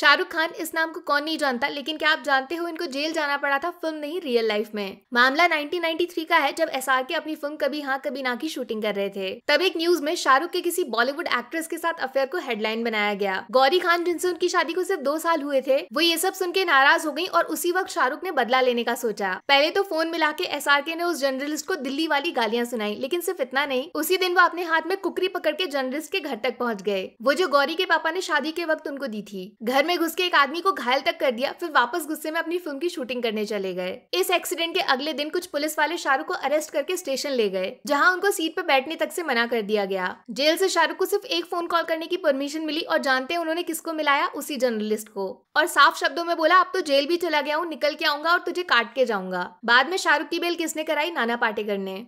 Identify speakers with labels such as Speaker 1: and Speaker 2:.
Speaker 1: शाहरुख खान इस नाम को कौन नहीं जानता लेकिन क्या आप जानते हो इनको जेल जाना पड़ा था फिल्म नहीं रियल लाइफ में मामला 1993 का है जब एस के अपनी फिल्म कभी हाँ कभी ना की शूटिंग कर रहे थे तब एक न्यूज में शाहरुख के किसी बॉलीवुड एक्ट्रेस के साथ अफेयर को हेडलाइन बनाया गया गौरी खान जिनसे उनकी शादी को सिर्फ दो साल हुए थे वो ये सब सुन के नाराज हो गयी और उसी वक्त शाहरुख ने बदला लेने का सोचा पहले तो फोन मिला के एस ने उस जर्नलिस्ट को दिल्ली वाली गालियाँ सुनाई लेकिन सिर्फ इतना नहीं उसी दिन वो अपने हाथ में कुकरी पकड़ के जर्नलिस्ट के घर तक पहुँच गए वो जो गौरी के पापा ने शादी के वक्त उनको दी थी घर में घुस के एक आदमी को घायल तक कर दिया फिर वापस गुस्से में अपनी फिल्म की शूटिंग करने चले गए इस एक्सीडेंट के अगले दिन कुछ पुलिस वाले शाहरुख को अरेस्ट करके स्टेशन ले गए जहाँ उनको सीट पर बैठने तक से मना कर दिया गया जेल से शाहरुख को सिर्फ एक फोन कॉल करने की परमिशन मिली और जानते हैं उन्होंने किसको मिलाया उसी जर्नलिस्ट को और साफ शब्दों में बोला अब तो जेल भी चला गया हूँ निकल के आऊंगा और तुझे काट के जाऊंगा बाद में शाहरुख की बेल किसने कराई नाना पाटेकर ने